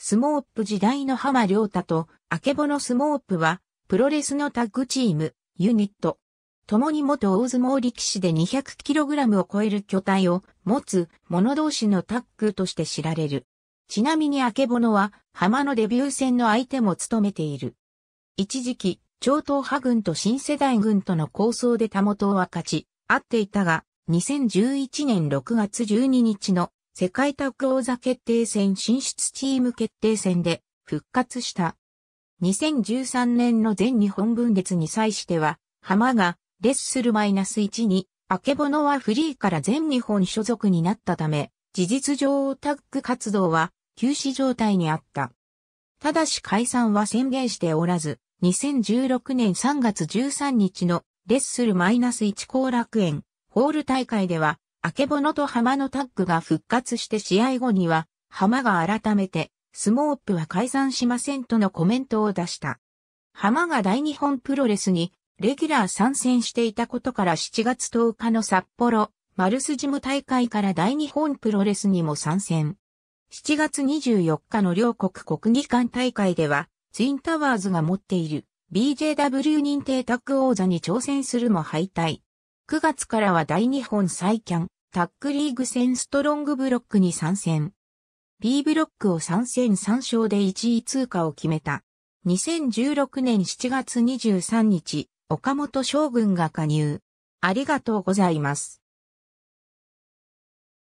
スモープ時代の浜良太と、あけぼのスモープは、プロレスのタッグチーム、ユニット。共に元大相撲力士で 200kg を超える巨体を持つ者同士のタッグとして知られる。ちなみにあけぼのは、浜のデビュー戦の相手も務めている。一時期、超党派軍と新世代軍との構想で他元はを分かち、会っていたが、2011年6月12日の世界タッグ王座決定戦進出チーム決定戦で復活した。2013年の全日本分裂に際しては、浜がレッスルマイナス1に、明けぼのはフリーから全日本所属になったため、事実上タッグ活動は休止状態にあった。ただし解散は宣言しておらず、2016年3月13日のレッスルマイナス1後楽園ホール大会ではあけぼのと浜のタッグが復活して試合後には、浜が改めて、スモープは解散しませんとのコメントを出した。浜が大日本プロレスに、レギュラー参戦していたことから7月10日の札幌、マルスジム大会から大日本プロレスにも参戦。7月24日の両国国技館大会では、ツインタワーズが持っている BJW 認定タッグ王座に挑戦するも敗退。9月からは大日本再キャン、タックリーグ戦ストロングブロックに参戦。B ブロックを参戦3勝で1位通過を決めた。2016年7月23日、岡本将軍が加入。ありがとうございます。